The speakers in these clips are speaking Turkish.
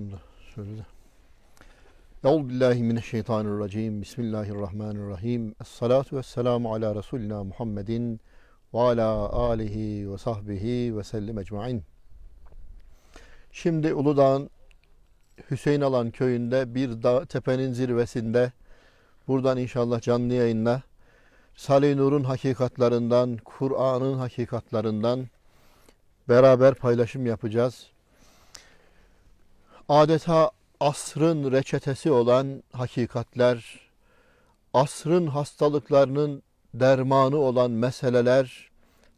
unuttum da söyledi. Euzubillahi mineşşeytanirracim. Bismillahirrahmanirrahim. Essalatu vesselamu ala Resulina Muhammedin ve ala alihi ve sahbihi ve sellem ecmain. Şimdi Uludağ'ın Hüseyin Alan köyünde bir dağ, tepenin zirvesinde buradan inşallah canlı yayınla Salih Nur'un hakikatlarından, Kur'an'ın hakikatlarından beraber paylaşım yapacağız adeta asrın reçetesi olan hakikatler, asrın hastalıklarının dermanı olan meseleler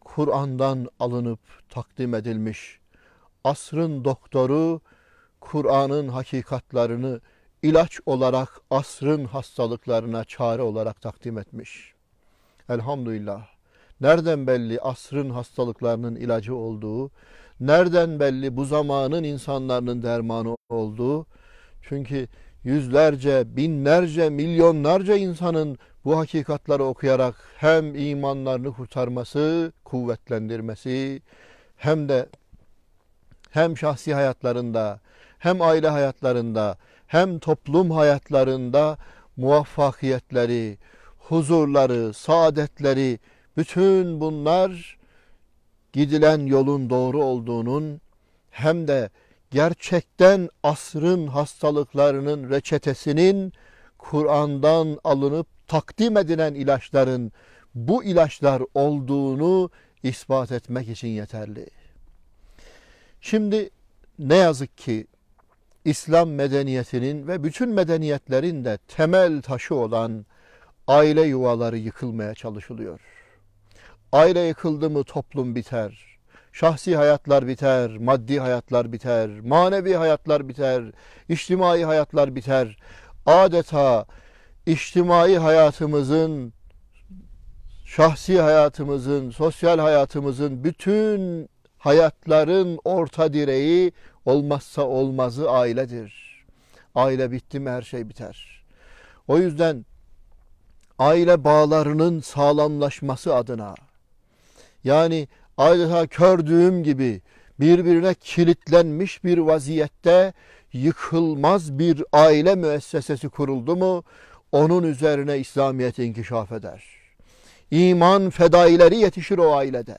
Kur'an'dan alınıp takdim edilmiş. Asrın doktoru Kur'an'ın hakikatlarını ilaç olarak asrın hastalıklarına çare olarak takdim etmiş. Elhamdülillah. Nereden belli asrın hastalıklarının ilacı olduğu, Nereden belli bu zamanın insanların dermanı olduğu? Çünkü yüzlerce, binlerce, milyonlarca insanın bu hakikatleri okuyarak hem imanlarını kurtarması, kuvvetlendirmesi hem de hem şahsi hayatlarında, hem aile hayatlarında, hem toplum hayatlarında muvaffakiyetleri, huzurları, saadetleri bütün bunlar gidilen yolun doğru olduğunun hem de gerçekten asrın hastalıklarının reçetesinin Kur'an'dan alınıp takdim edilen ilaçların bu ilaçlar olduğunu ispat etmek için yeterli. Şimdi ne yazık ki İslam medeniyetinin ve bütün medeniyetlerin de temel taşı olan aile yuvaları yıkılmaya çalışılıyor. Aile yıkıldı mı toplum biter. Şahsi hayatlar biter, maddi hayatlar biter, manevi hayatlar biter, içtimai hayatlar biter. Adeta içtimai hayatımızın, şahsi hayatımızın, sosyal hayatımızın, bütün hayatların orta direği olmazsa olmazı ailedir. Aile bitti mi her şey biter. O yüzden aile bağlarının sağlamlaşması adına yani adeta kördüğüm gibi birbirine kilitlenmiş bir vaziyette yıkılmaz bir aile müessesesi kuruldu mu onun üzerine İslamiyet inkişaf eder. İman fedaileri yetişir o ailede.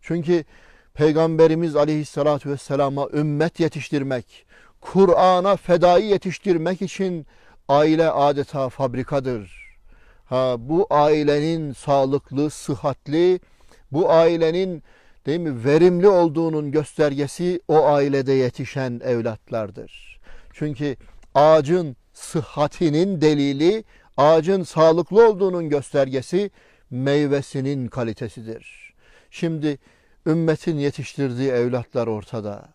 Çünkü Peygamberimiz aleyhissalatü vesselama ümmet yetiştirmek, Kur'an'a fedai yetiştirmek için aile adeta fabrikadır. Ha, bu ailenin sağlıklı, sıhhatli, bu ailenin değil mi verimli olduğunun göstergesi o ailede yetişen evlatlardır. Çünkü ağacın sıhhatinin delili, ağacın sağlıklı olduğunun göstergesi meyvesinin kalitesidir. Şimdi ümmetin yetiştirdiği evlatlar ortada.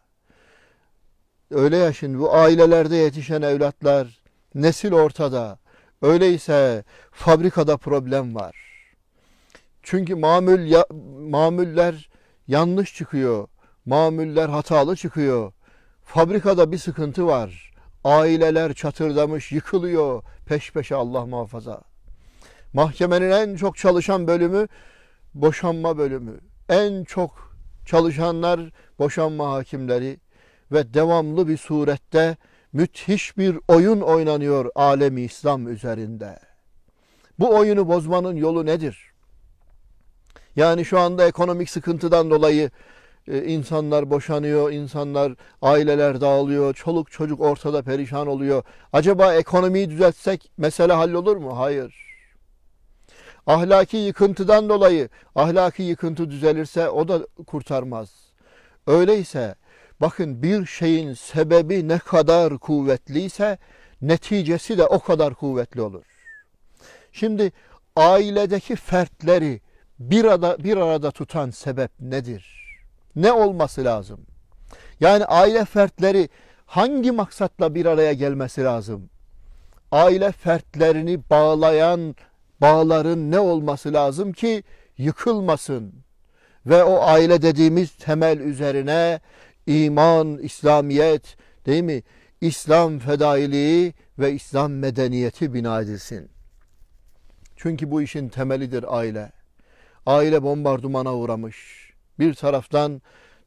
Öyle ya şimdi bu ailelerde yetişen evlatlar, nesil ortada. Öyleyse fabrikada problem var. Çünkü mamül ya, mamuller yanlış çıkıyor. mamüller hatalı çıkıyor. Fabrikada bir sıkıntı var. Aileler çatırdamış, yıkılıyor. Peş peşe Allah muhafaza. Mahkemenin en çok çalışan bölümü boşanma bölümü. En çok çalışanlar boşanma hakimleri ve devamlı bir surette müthiş bir oyun oynanıyor alemi İslam üzerinde. Bu oyunu bozmanın yolu nedir? Yani şu anda ekonomik sıkıntıdan dolayı e, insanlar boşanıyor, insanlar aileler dağılıyor, çoluk çocuk ortada perişan oluyor. Acaba ekonomiyi düzeltsek mesele hallolur mu? Hayır. Ahlaki yıkıntıdan dolayı ahlaki yıkıntı düzelirse o da kurtarmaz. Öyleyse bakın bir şeyin sebebi ne kadar kuvvetliyse neticesi de o kadar kuvvetli olur. Şimdi ailedeki fertleri bir arada, bir arada tutan sebep nedir? Ne olması lazım? Yani aile fertleri hangi maksatla bir araya gelmesi lazım? Aile fertlerini bağlayan bağların ne olması lazım ki yıkılmasın? Ve o aile dediğimiz temel üzerine iman, İslamiyet değil mi? İslam fedailiği ve İslam medeniyeti bina edilsin. Çünkü bu işin temelidir aile aile bombardımana uğramış. Bir taraftan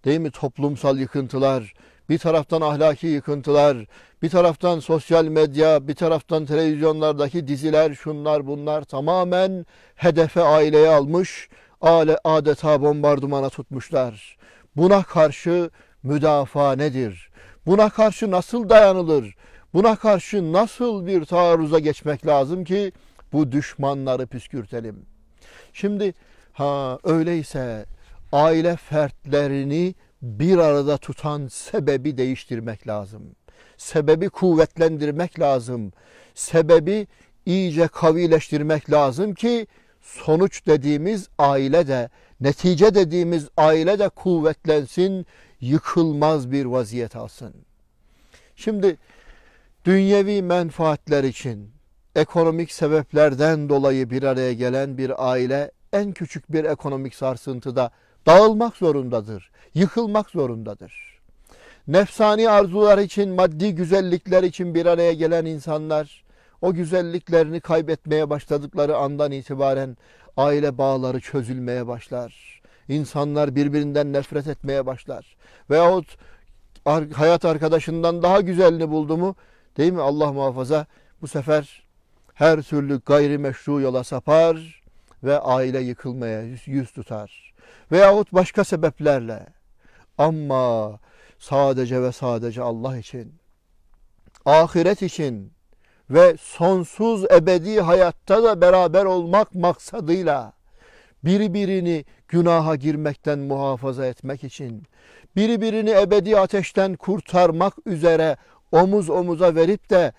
değil mi toplumsal yıkıntılar, bir taraftan ahlaki yıkıntılar, bir taraftan sosyal medya, bir taraftan televizyonlardaki diziler, şunlar bunlar tamamen hedefe aileye almış, aile adeta bombardımana tutmuşlar. Buna karşı müdafaa nedir? Buna karşı nasıl dayanılır? Buna karşı nasıl bir taarruza geçmek lazım ki bu düşmanları püskürtelim? Şimdi Ha öyleyse aile fertlerini bir arada tutan sebebi değiştirmek lazım. Sebebi kuvvetlendirmek lazım. Sebebi iyice kavileştirmek lazım ki sonuç dediğimiz aile de, netice dediğimiz aile de kuvvetlensin, yıkılmaz bir vaziyet alsın. Şimdi dünyevi menfaatler için ekonomik sebeplerden dolayı bir araya gelen bir aile en küçük bir ekonomik sarsıntıda dağılmak zorundadır, yıkılmak zorundadır. Nefsani arzular için, maddi güzellikler için bir araya gelen insanlar o güzelliklerini kaybetmeye başladıkları andan itibaren aile bağları çözülmeye başlar. İnsanlar birbirinden nefret etmeye başlar. Veyahut hayat arkadaşından daha güzelini buldu mu değil mi Allah muhafaza bu sefer her türlü gayrimeşru yola sapar ve aile yıkılmaya yüz tutar. Veyahut başka sebeplerle. Ama sadece ve sadece Allah için, ahiret için ve sonsuz ebedi hayatta da beraber olmak maksadıyla birbirini günaha girmekten muhafaza etmek için, birbirini ebedi ateşten kurtarmak üzere omuz omuza verip de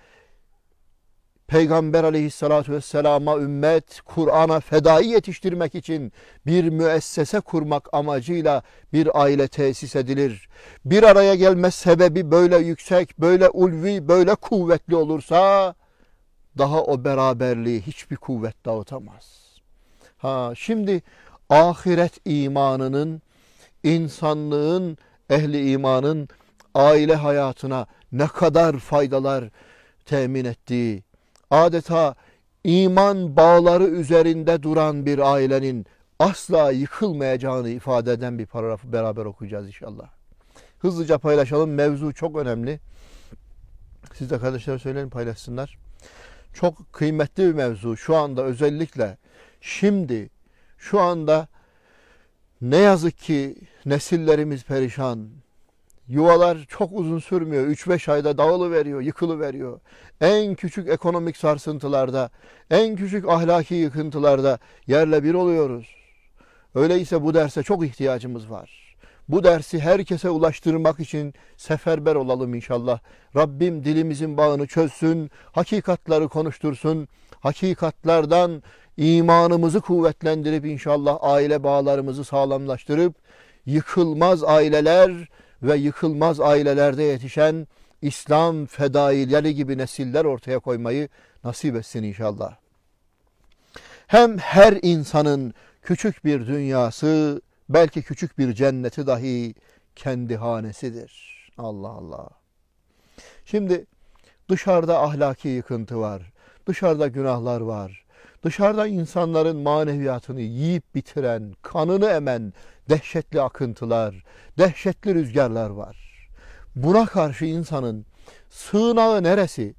Peygamber aleyhissalatü vesselama ümmet Kur'an'a fedai yetiştirmek için bir müessese kurmak amacıyla bir aile tesis edilir. Bir araya gelme sebebi böyle yüksek, böyle ulvi, böyle kuvvetli olursa daha o beraberliği hiçbir kuvvet dağıtamaz. Ha şimdi ahiret imanının insanlığın ehli imanın aile hayatına ne kadar faydalar temin ettiği adeta iman bağları üzerinde duran bir ailenin asla yıkılmayacağını ifade eden bir paragrafı beraber okuyacağız inşallah. Hızlıca paylaşalım. Mevzu çok önemli. Siz de kardeşlere söyleyin paylaşsınlar. Çok kıymetli bir mevzu. Şu anda özellikle şimdi şu anda ne yazık ki nesillerimiz perişan. Yuvalar çok uzun sürmüyor. 3-5 ayda dağılı veriyor, yıkılı veriyor. En küçük ekonomik sarsıntılarda, en küçük ahlaki yıkıntılarda yerle bir oluyoruz. Öyleyse bu derse çok ihtiyacımız var. Bu dersi herkese ulaştırmak için seferber olalım inşallah. Rabbim dilimizin bağını çözsün, hakikatları konuştursun. Hakikatlardan imanımızı kuvvetlendirip inşallah aile bağlarımızı sağlamlaştırıp yıkılmaz aileler, ve yıkılmaz ailelerde yetişen İslam fedaileri gibi nesiller ortaya koymayı nasip etsin inşallah. Hem her insanın küçük bir dünyası, belki küçük bir cenneti dahi kendi hanesidir. Allah Allah. Şimdi dışarıda ahlaki yıkıntı var. Dışarıda günahlar var. Dışarıda insanların maneviyatını yiyip bitiren, kanını emen dehşetli akıntılar, dehşetli rüzgarlar var. Buna karşı insanın sığınağı neresi?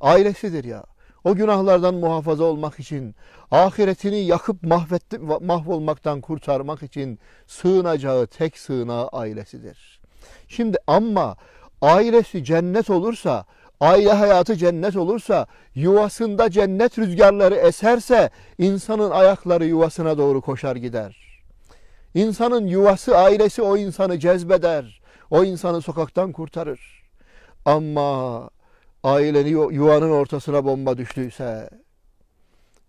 Ailesidir ya. O günahlardan muhafaza olmak için, ahiretini yakıp mahvetti, mahvolmaktan kurtarmak için sığınacağı tek sığınağı ailesidir. Şimdi ama ailesi cennet olursa aile hayatı cennet olursa, yuvasında cennet rüzgarları eserse insanın ayakları yuvasına doğru koşar gider. İnsanın yuvası, ailesi o insanı cezbeder. O insanı sokaktan kurtarır. Ama ailenin yuvanın ortasına bomba düştüyse,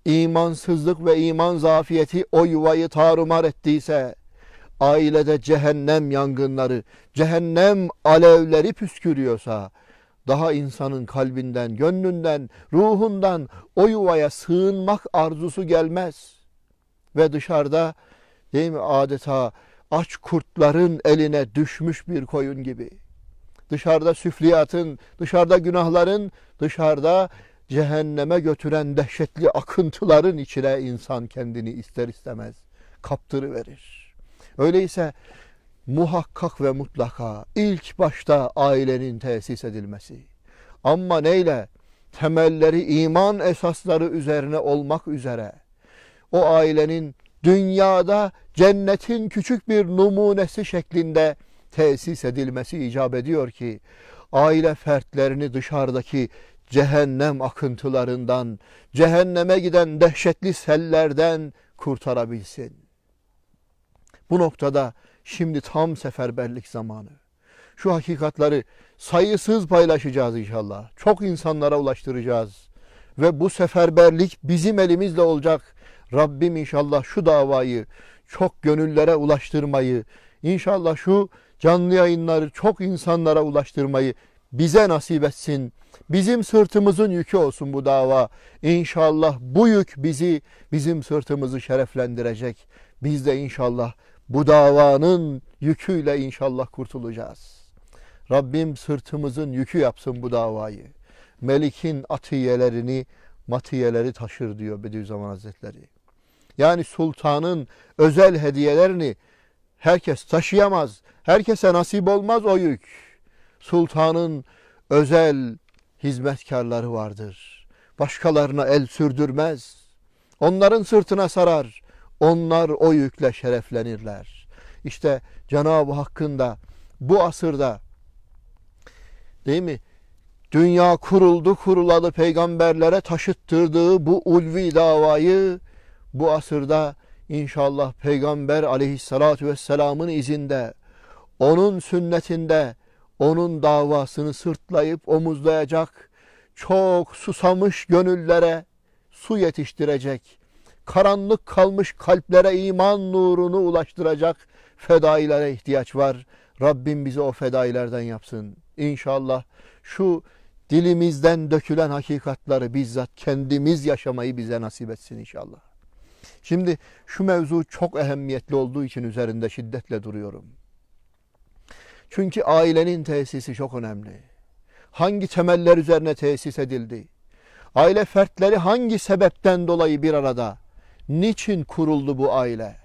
imansızlık ve iman zafiyeti o yuvayı tarumar ettiyse, ailede cehennem yangınları, cehennem alevleri püskürüyorsa, daha insanın kalbinden, gönlünden, ruhundan o yuvaya sığınmak arzusu gelmez. Ve dışarıda değil mi adeta aç kurtların eline düşmüş bir koyun gibi. Dışarıda süfliyatın, dışarıda günahların, dışarıda cehenneme götüren dehşetli akıntıların içine insan kendini ister istemez kaptırıverir. Öyleyse muhakkak ve mutlaka ilk başta ailenin tesis edilmesi. Ama neyle? Temelleri iman esasları üzerine olmak üzere. O ailenin dünyada cennetin küçük bir numunesi şeklinde tesis edilmesi icap ediyor ki aile fertlerini dışarıdaki cehennem akıntılarından, cehenneme giden dehşetli sellerden kurtarabilsin. Bu noktada Şimdi tam seferberlik zamanı. Şu hakikatları sayısız paylaşacağız inşallah. Çok insanlara ulaştıracağız. Ve bu seferberlik bizim elimizle olacak. Rabbim inşallah şu davayı çok gönüllere ulaştırmayı, inşallah şu canlı yayınları çok insanlara ulaştırmayı bize nasip etsin. Bizim sırtımızın yükü olsun bu dava. İnşallah bu yük bizi, bizim sırtımızı şereflendirecek. Biz de inşallah bu davanın yüküyle inşallah kurtulacağız. Rabbim sırtımızın yükü yapsın bu davayı. Melik'in atiyelerini, matiyeleri taşır diyor Bediüzzaman Hazretleri. Yani sultanın özel hediyelerini herkes taşıyamaz. Herkese nasip olmaz o yük. Sultanın özel hizmetkarları vardır. Başkalarına el sürdürmez. Onların sırtına sarar. Onlar o yükle şereflenirler. İşte Cenab-ı Hakk'ın da bu asırda değil mi? Dünya kuruldu kuruladı peygamberlere taşıttırdığı bu ulvi davayı bu asırda inşallah peygamber aleyhissalatu vesselamın izinde onun sünnetinde onun davasını sırtlayıp omuzlayacak çok susamış gönüllere su yetiştirecek karanlık kalmış kalplere iman nurunu ulaştıracak fedailere ihtiyaç var. Rabbim bizi o fedailerden yapsın. İnşallah şu dilimizden dökülen hakikatları bizzat kendimiz yaşamayı bize nasip etsin inşallah. Şimdi şu mevzu çok ehemmiyetli olduğu için üzerinde şiddetle duruyorum. Çünkü ailenin tesisi çok önemli. Hangi temeller üzerine tesis edildi? Aile fertleri hangi sebepten dolayı bir arada? Niçin kuruldu bu aile?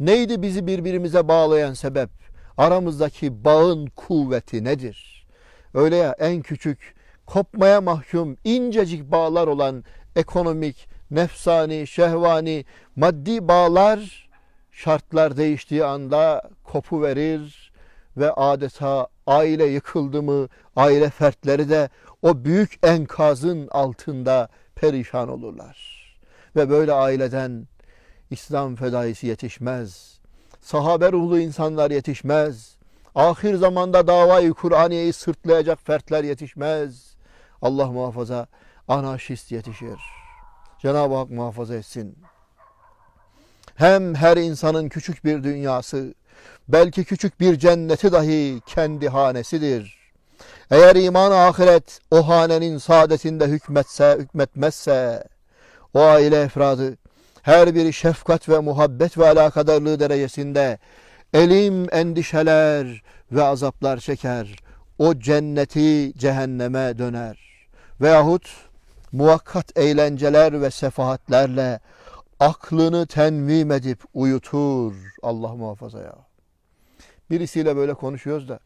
Neydi bizi birbirimize bağlayan sebep? Aramızdaki bağın kuvveti nedir? Öyle ya en küçük, kopmaya mahkum, incecik bağlar olan ekonomik, nefsani, şehvani, maddi bağlar şartlar değiştiği anda kopu verir ve adeta aile yıkıldı mı aile fertleri de o büyük enkazın altında perişan olurlar. Ve böyle aileden İslam fedaisi yetişmez. Sahabe ruhlu insanlar yetişmez. Ahir zamanda davayı Kur'aniye'yi sırtlayacak fertler yetişmez. Allah muhafaza anarşist yetişir. Cenab-ı Hak muhafaza etsin. Hem her insanın küçük bir dünyası, belki küçük bir cenneti dahi kendi hanesidir. Eğer iman ahiret o hanenin saadetinde hükmetse, hükmetmezse, o aile efradı her biri şefkat ve muhabbet ve alakadarlığı derecesinde elim endişeler ve azaplar çeker. O cenneti cehenneme döner. Veyahut muvakkat eğlenceler ve sefahatlerle aklını tenvim edip uyutur. Allah muhafaza ya. Birisiyle böyle konuşuyoruz da.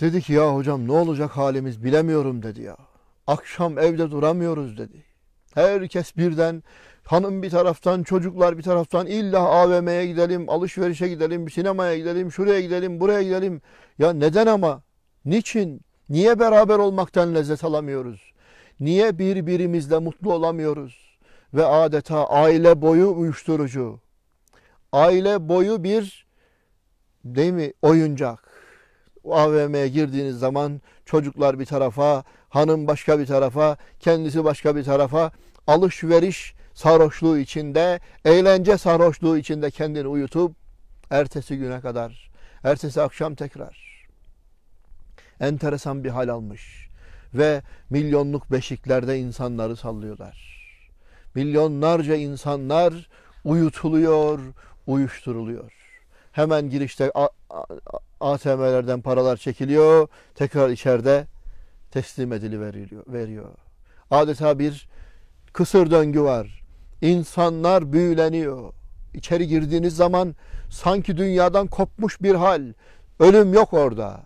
Dedi ki ya hocam ne olacak halimiz bilemiyorum dedi ya akşam evde duramıyoruz dedi. Herkes birden hanım bir taraftan çocuklar bir taraftan illa AVM'ye gidelim, alışverişe gidelim, sinemaya gidelim, şuraya gidelim, buraya gidelim. Ya neden ama? Niçin? Niye beraber olmaktan lezzet alamıyoruz? Niye birbirimizle mutlu olamıyoruz? Ve adeta aile boyu uyuşturucu. Aile boyu bir değil mi oyuncak. AVM'ye girdiğiniz zaman çocuklar bir tarafa, hanım başka bir tarafa, kendisi başka bir tarafa alışveriş sarhoşluğu içinde, eğlence sarhoşluğu içinde kendini uyutup ertesi güne kadar, ertesi akşam tekrar enteresan bir hal almış ve milyonluk beşiklerde insanları sallıyorlar. Milyonlarca insanlar uyutuluyor, uyuşturuluyor. Hemen girişte ATM'lerden paralar çekiliyor. Tekrar içeride teslim ediliveriliyor. Veriyor. Adeta bir kısır döngü var. İnsanlar büyüleniyor. İçeri girdiğiniz zaman sanki dünyadan kopmuş bir hal. Ölüm yok orada.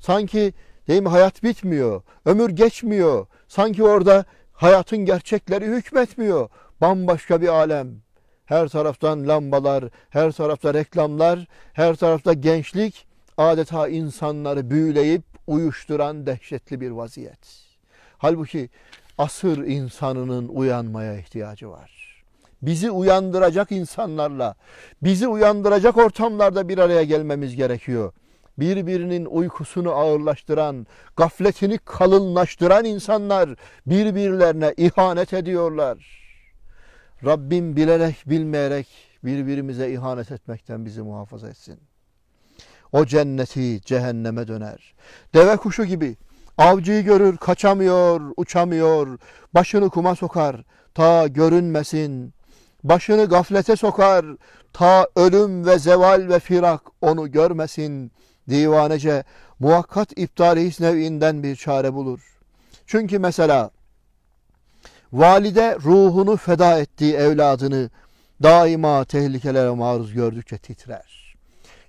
Sanki değil mi hayat bitmiyor. Ömür geçmiyor. Sanki orada hayatın gerçekleri hükmetmiyor. Bambaşka bir alem. Her taraftan lambalar, her tarafta reklamlar, her tarafta gençlik adeta insanları büyüleyip uyuşturan dehşetli bir vaziyet. Halbuki asır insanının uyanmaya ihtiyacı var. Bizi uyandıracak insanlarla, bizi uyandıracak ortamlarda bir araya gelmemiz gerekiyor. Birbirinin uykusunu ağırlaştıran, gafletini kalınlaştıran insanlar birbirlerine ihanet ediyorlar.'' Rabbim bilerek bilmeyerek birbirimize ihanet etmekten bizi muhafaza etsin. O cenneti cehenneme döner. Deve kuşu gibi avcıyı görür, kaçamıyor, uçamıyor. Başını kuma sokar, ta görünmesin. Başını gaflete sokar, ta ölüm ve zeval ve firak onu görmesin. Divanece muvakkat iptali nevinden bir çare bulur. Çünkü mesela Valide ruhunu feda ettiği evladını daima tehlikelere maruz gördükçe titrer.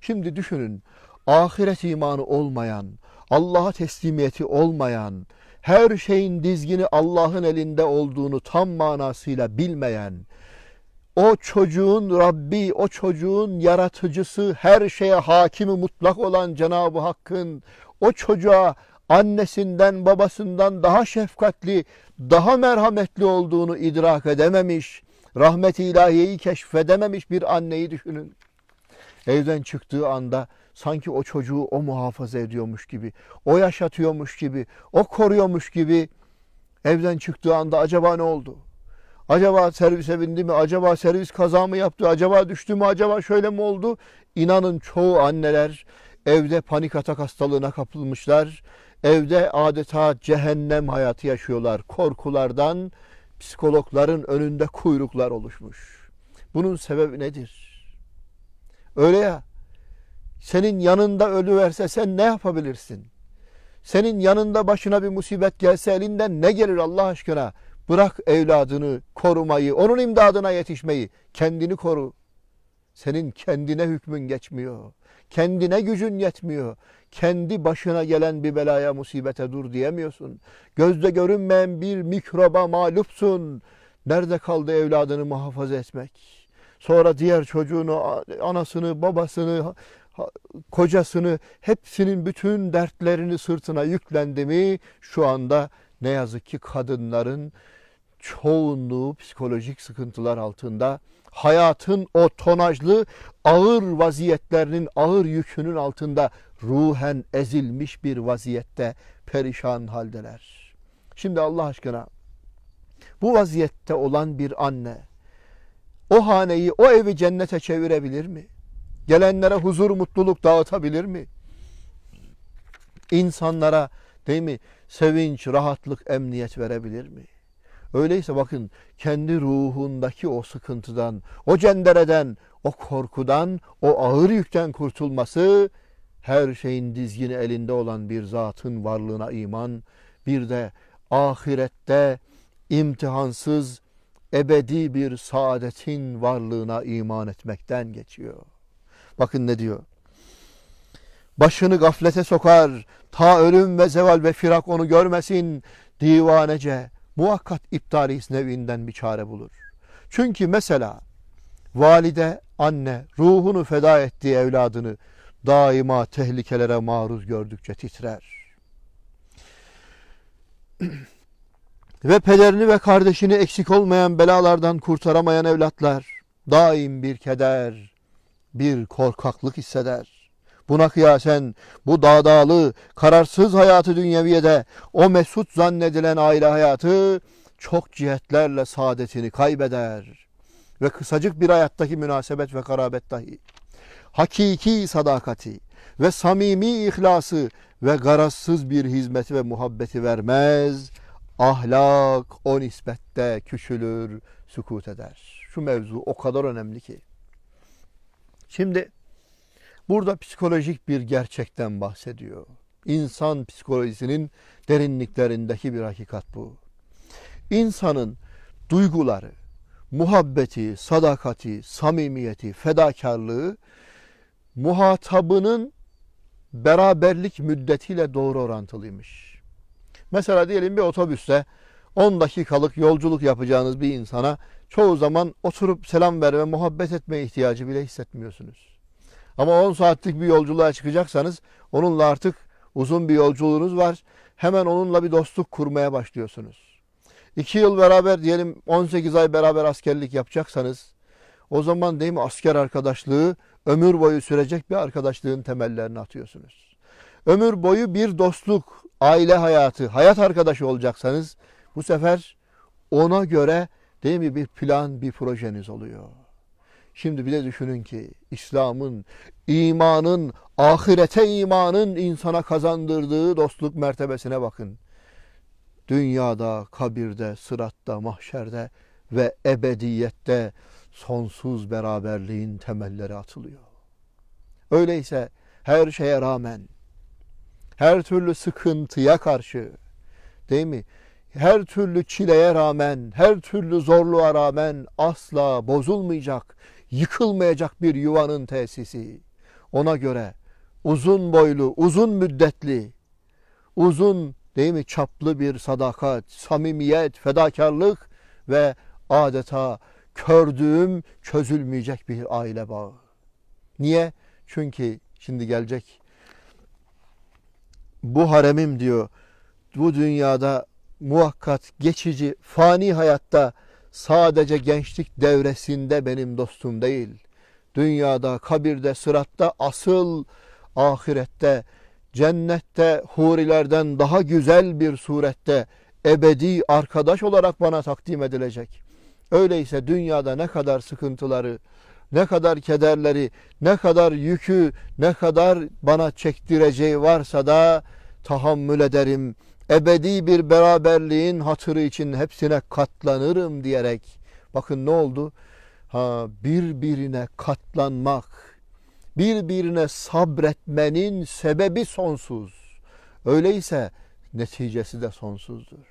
Şimdi düşünün ahiret imanı olmayan, Allah'a teslimiyeti olmayan, her şeyin dizgini Allah'ın elinde olduğunu tam manasıyla bilmeyen, o çocuğun Rabbi, o çocuğun yaratıcısı, her şeye hakimi mutlak olan Cenab-ı Hakk'ın o çocuğa annesinden babasından daha şefkatli, daha merhametli olduğunu idrak edememiş, rahmeti ilahiyeyi keşfedememiş bir anneyi düşünün. Evden çıktığı anda sanki o çocuğu o muhafaza ediyormuş gibi, o yaşatıyormuş gibi, o koruyormuş gibi evden çıktığı anda acaba ne oldu? Acaba servise bindi mi? Acaba servis kaza mı yaptı? Acaba düştü mü? Acaba şöyle mi oldu? İnanın çoğu anneler evde panik atak hastalığına kapılmışlar. Evde adeta cehennem hayatı yaşıyorlar. Korkulardan psikologların önünde kuyruklar oluşmuş. Bunun sebebi nedir? Öyle ya. Senin yanında ölü verse sen ne yapabilirsin? Senin yanında başına bir musibet gelse elinden ne gelir Allah aşkına? Bırak evladını korumayı, onun imdadına yetişmeyi, kendini koru. Senin kendine hükmün geçmiyor. Kendine gücün yetmiyor. Kendi başına gelen bir belaya musibete dur diyemiyorsun. Gözde görünmeyen bir mikroba mağlupsun. Nerede kaldı evladını muhafaza etmek? Sonra diğer çocuğunu, anasını, babasını, kocasını, hepsinin bütün dertlerini sırtına yüklendi mi? Şu anda ne yazık ki kadınların çoğunluğu psikolojik sıkıntılar altında hayatın o tonajlı ağır vaziyetlerinin ağır yükünün altında ruhen ezilmiş bir vaziyette perişan haldeler. Şimdi Allah aşkına bu vaziyette olan bir anne o haneyi, o evi cennete çevirebilir mi? Gelenlere huzur, mutluluk dağıtabilir mi? İnsanlara değil mi sevinç, rahatlık, emniyet verebilir mi? Öyleyse bakın kendi ruhundaki o sıkıntıdan, o cendereden, o korkudan, o ağır yükten kurtulması her şeyin dizgini elinde olan bir zatın varlığına iman, bir de ahirette imtihansız ebedi bir saadetin varlığına iman etmekten geçiyor. Bakın ne diyor? Başını gaflete sokar, ta ölüm ve zeval ve firak onu görmesin divanece muhakkak iptali nevinden bir çare bulur. Çünkü mesela valide, anne ruhunu feda ettiği evladını daima tehlikelere maruz gördükçe titrer. ve pederini ve kardeşini eksik olmayan belalardan kurtaramayan evlatlar daim bir keder, bir korkaklık hisseder. Buna kıyasen bu dağdağlı, kararsız hayatı dünyeviyede o mesut zannedilen aile hayatı çok cihetlerle saadetini kaybeder. Ve kısacık bir hayattaki münasebet ve karabet dahi. Hakiki sadakati ve samimi ihlası ve garazsız bir hizmeti ve muhabbeti vermez. Ahlak o nispette küçülür, sükut eder. Şu mevzu o kadar önemli ki. Şimdi Burada psikolojik bir gerçekten bahsediyor. İnsan psikolojisinin derinliklerindeki bir hakikat bu. İnsanın duyguları, muhabbeti, sadakati, samimiyeti, fedakarlığı muhatabının beraberlik müddetiyle doğru orantılıymış. Mesela diyelim bir otobüste 10 dakikalık yolculuk yapacağınız bir insana çoğu zaman oturup selam verme, muhabbet etme ihtiyacı bile hissetmiyorsunuz. Ama 10 saatlik bir yolculuğa çıkacaksanız onunla artık uzun bir yolculuğunuz var. Hemen onunla bir dostluk kurmaya başlıyorsunuz. 2 yıl beraber diyelim 18 ay beraber askerlik yapacaksanız o zaman değil mi asker arkadaşlığı ömür boyu sürecek bir arkadaşlığın temellerini atıyorsunuz. Ömür boyu bir dostluk, aile hayatı, hayat arkadaşı olacaksanız bu sefer ona göre değil mi bir plan, bir projeniz oluyor. Şimdi bir de düşünün ki İslam'ın, imanın, ahirete imanın insana kazandırdığı dostluk mertebesine bakın. Dünyada, kabirde, sıratta, mahşerde ve ebediyette sonsuz beraberliğin temelleri atılıyor. Öyleyse her şeye rağmen, her türlü sıkıntıya karşı, değil mi? her türlü çileye rağmen, her türlü zorluğa rağmen asla bozulmayacak yıkılmayacak bir yuvanın tesisi. Ona göre uzun boylu, uzun müddetli, uzun değil mi çaplı bir sadakat, samimiyet, fedakarlık ve adeta kördüğüm çözülmeyecek bir aile bağı. Niye? Çünkü şimdi gelecek bu haremim diyor bu dünyada muhakkat geçici fani hayatta sadece gençlik devresinde benim dostum değil. Dünyada, kabirde, sıratta, asıl ahirette, cennette, hurilerden daha güzel bir surette ebedi arkadaş olarak bana takdim edilecek. Öyleyse dünyada ne kadar sıkıntıları, ne kadar kederleri, ne kadar yükü, ne kadar bana çektireceği varsa da tahammül ederim.'' ebedi bir beraberliğin hatırı için hepsine katlanırım diyerek bakın ne oldu? Ha, birbirine katlanmak, birbirine sabretmenin sebebi sonsuz. Öyleyse neticesi de sonsuzdur.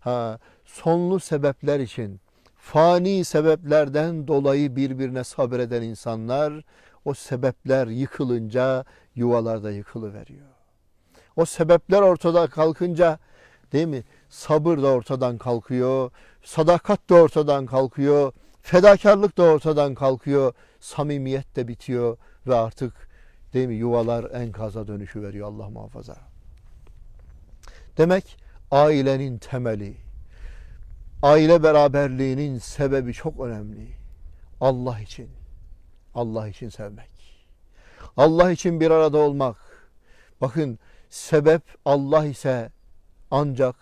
Ha, sonlu sebepler için, fani sebeplerden dolayı birbirine sabreden insanlar o sebepler yıkılınca yuvalarda yıkılıveriyor. O sebepler ortada kalkınca değil mi? Sabır da ortadan kalkıyor. Sadakat da ortadan kalkıyor. Fedakarlık da ortadan kalkıyor. Samimiyet de bitiyor ve artık değil mi yuvalar enkaza dönüşü veriyor Allah muhafaza. Demek ailenin temeli, aile beraberliğinin sebebi çok önemli. Allah için, Allah için sevmek. Allah için bir arada olmak. Bakın sebep Allah ise ancak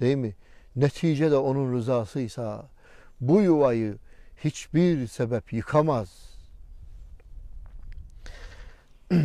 değil mi? Netice de onun rızasıysa bu yuvayı hiçbir sebep yıkamaz.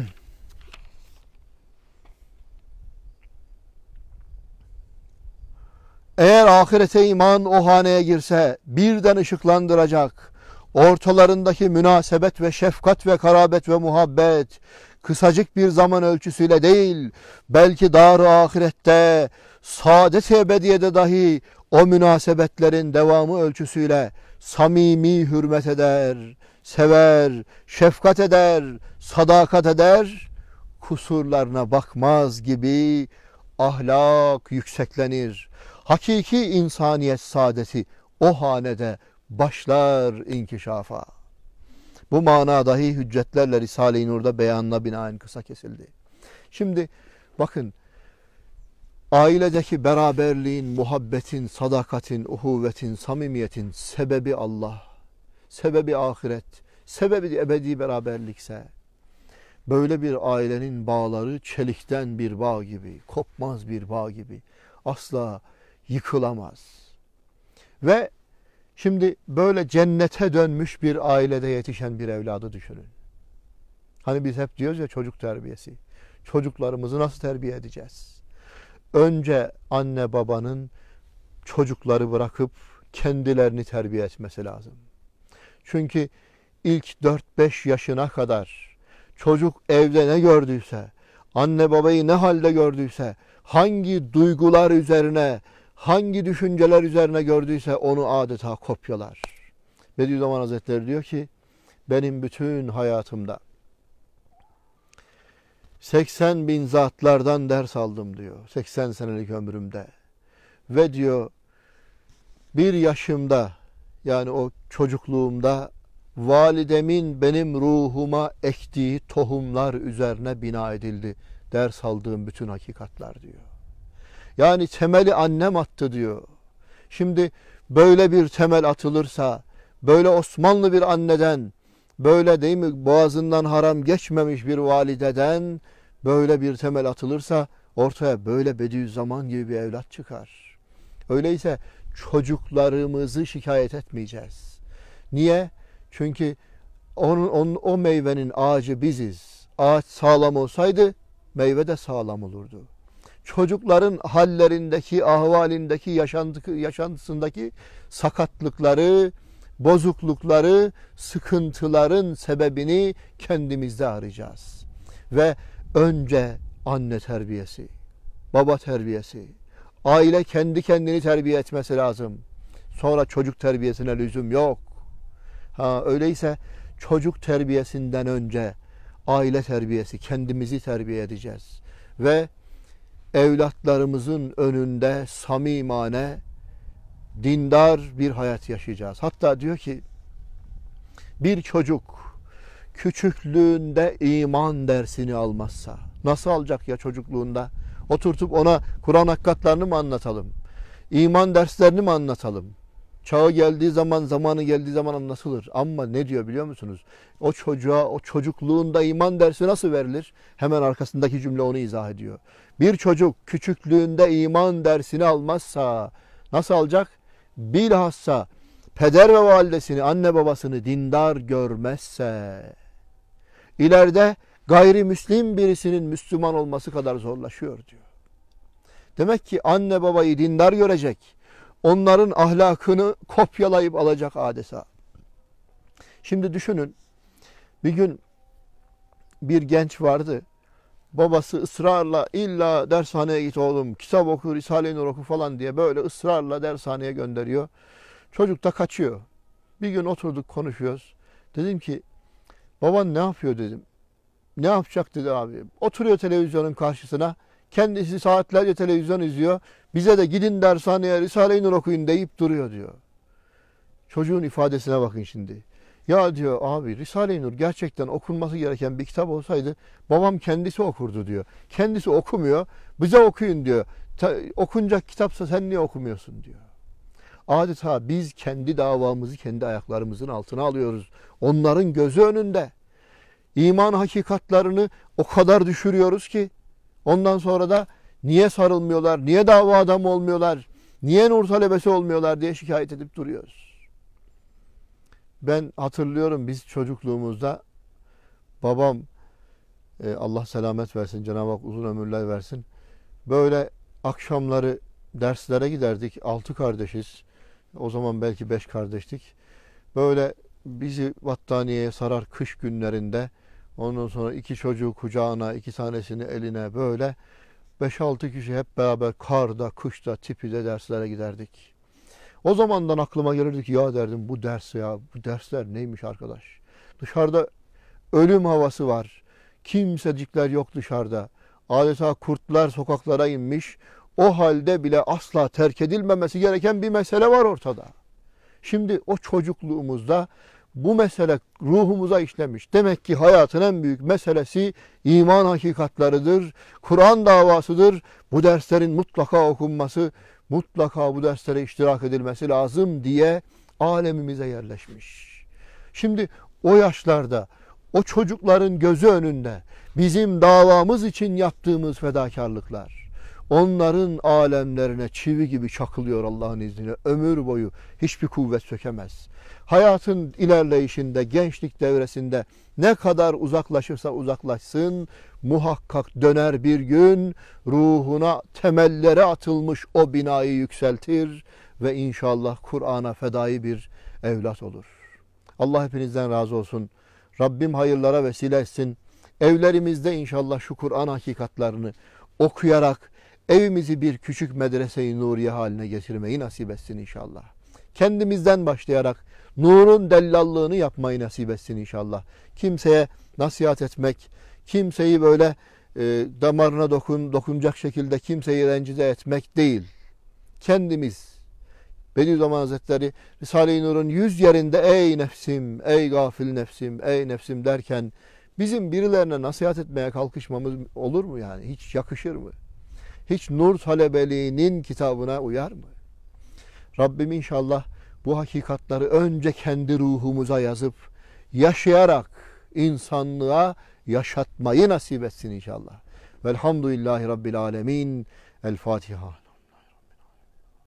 Eğer ahirete iman o haneye girse birden ışıklandıracak. Ortalarındaki münasebet ve şefkat ve karabet ve muhabbet kısacık bir zaman ölçüsüyle değil, belki dar ahirette, saadet ebediyede dahi o münasebetlerin devamı ölçüsüyle samimi hürmet eder, sever, şefkat eder, sadakat eder, kusurlarına bakmaz gibi ahlak yükseklenir. Hakiki insaniyet saadeti o hanede başlar inkişafa. Bu mana dahi hüccetlerle Risale-i Nur'da beyanına binaen kısa kesildi. Şimdi bakın ailedeki beraberliğin, muhabbetin, sadakatin, uhuvvetin, samimiyetin sebebi Allah, sebebi ahiret, sebebi ebedi beraberlikse böyle bir ailenin bağları çelikten bir bağ gibi, kopmaz bir bağ gibi asla yıkılamaz. Ve Şimdi böyle cennete dönmüş bir ailede yetişen bir evladı düşünün. Hani biz hep diyoruz ya çocuk terbiyesi. Çocuklarımızı nasıl terbiye edeceğiz? Önce anne babanın çocukları bırakıp kendilerini terbiye etmesi lazım. Çünkü ilk 4-5 yaşına kadar çocuk evde ne gördüyse, anne babayı ne halde gördüyse, hangi duygular üzerine hangi düşünceler üzerine gördüyse onu adeta kopyalar. Bediüzzaman Hazretleri diyor ki benim bütün hayatımda 80 bin zatlardan ders aldım diyor 80 senelik ömrümde ve diyor bir yaşımda yani o çocukluğumda validemin benim ruhuma ektiği tohumlar üzerine bina edildi. Ders aldığım bütün hakikatlar diyor. Yani temeli annem attı diyor. Şimdi böyle bir temel atılırsa, böyle Osmanlı bir anneden, böyle değil mi boğazından haram geçmemiş bir valideden böyle bir temel atılırsa ortaya böyle Bediüzzaman gibi bir evlat çıkar. Öyleyse çocuklarımızı şikayet etmeyeceğiz. Niye? Çünkü onun, onun, o meyvenin ağacı biziz. Ağaç sağlam olsaydı meyve de sağlam olurdu çocukların hallerindeki, ahvalindeki, yaşantı, yaşantısındaki sakatlıkları, bozuklukları, sıkıntıların sebebini kendimizde arayacağız. Ve önce anne terbiyesi, baba terbiyesi, aile kendi kendini terbiye etmesi lazım. Sonra çocuk terbiyesine lüzum yok. Ha öyleyse çocuk terbiyesinden önce aile terbiyesi, kendimizi terbiye edeceğiz ve evlatlarımızın önünde samimane dindar bir hayat yaşayacağız. Hatta diyor ki bir çocuk küçüklüğünde iman dersini almazsa nasıl alacak ya çocukluğunda? Oturtup ona Kur'an hakikatlerini mi anlatalım? İman derslerini mi anlatalım? Çağı geldiği zaman, zamanı geldiği zaman anlatılır. Ama ne diyor biliyor musunuz? O çocuğa, o çocukluğunda iman dersi nasıl verilir? Hemen arkasındaki cümle onu izah ediyor. Bir çocuk küçüklüğünde iman dersini almazsa nasıl alacak? Bilhassa peder ve validesini, anne babasını dindar görmezse ileride gayrimüslim birisinin Müslüman olması kadar zorlaşıyor diyor. Demek ki anne babayı dindar görecek, onların ahlakını kopyalayıp alacak adeta. Şimdi düşünün bir gün bir genç vardı. Babası ısrarla illa dershaneye git oğlum kitap oku, Risale-i Nur oku falan diye böyle ısrarla dershaneye gönderiyor. Çocuk da kaçıyor. Bir gün oturduk konuşuyoruz. Dedim ki baban ne yapıyor dedim. Ne yapacak dedi abi. Oturuyor televizyonun karşısına Kendisi saatlerce televizyon izliyor. Bize de gidin dershaneye Risale-i Nur okuyun deyip duruyor diyor. Çocuğun ifadesine bakın şimdi. Ya diyor abi Risale-i Nur gerçekten okunması gereken bir kitap olsaydı babam kendisi okurdu diyor. Kendisi okumuyor. Bize okuyun diyor. Ta, okunacak kitapsa sen niye okumuyorsun diyor. Adeta biz kendi davamızı kendi ayaklarımızın altına alıyoruz. Onların gözü önünde. İman hakikatlarını o kadar düşürüyoruz ki Ondan sonra da niye sarılmıyorlar, niye dava adamı olmuyorlar, niye nur talebesi olmuyorlar diye şikayet edip duruyoruz. Ben hatırlıyorum biz çocukluğumuzda babam e, Allah selamet versin, Cenab-ı Hak uzun ömürler versin. Böyle akşamları derslere giderdik. Altı kardeşiz. O zaman belki beş kardeştik. Böyle bizi battaniyeye sarar kış günlerinde Ondan sonra iki çocuğu kucağına, iki tanesini eline böyle 5-6 kişi hep beraber karda, kışta, tipide derslere giderdik. O zamandan aklıma gelirdi ki ya derdim bu ders ya bu dersler neymiş arkadaş. Dışarıda ölüm havası var. Kimsecikler yok dışarıda. Adeta kurtlar sokaklara inmiş. O halde bile asla terk edilmemesi gereken bir mesele var ortada. Şimdi o çocukluğumuzda bu mesele ruhumuza işlemiş. Demek ki hayatın en büyük meselesi iman hakikatlarıdır, Kur'an davasıdır. Bu derslerin mutlaka okunması, mutlaka bu derslere iştirak edilmesi lazım diye alemimize yerleşmiş. Şimdi o yaşlarda, o çocukların gözü önünde bizim davamız için yaptığımız fedakarlıklar, onların alemlerine çivi gibi çakılıyor Allah'ın izniyle. Ömür boyu hiçbir kuvvet sökemez. Hayatın ilerleyişinde, gençlik devresinde ne kadar uzaklaşırsa uzaklaşsın muhakkak döner bir gün ruhuna temellere atılmış o binayı yükseltir ve inşallah Kur'an'a fedai bir evlat olur. Allah hepinizden razı olsun. Rabbim hayırlara vesile etsin. Evlerimizde inşallah şu Kur'an hakikatlarını okuyarak Evimizi bir küçük medrese-i nuriye haline getirmeyi nasip etsin inşallah. Kendimizden başlayarak nurun dellallığını yapmayı nasip etsin inşallah. Kimseye nasihat etmek, kimseyi böyle e, damarına dokun, dokunacak şekilde kimseyi rencide etmek değil. Kendimiz, Bediüzzaman Hazretleri Risale-i Nur'un yüz yerinde ey nefsim, ey gafil nefsim, ey nefsim derken bizim birilerine nasihat etmeye kalkışmamız olur mu yani? Hiç yakışır mı? hiç nur talebeliğinin kitabına uyar mı? Rabbim inşallah bu hakikatları önce kendi ruhumuza yazıp yaşayarak insanlığa yaşatmayı nasip etsin inşallah. Velhamdülillahi Rabbil Alemin. El Fatiha.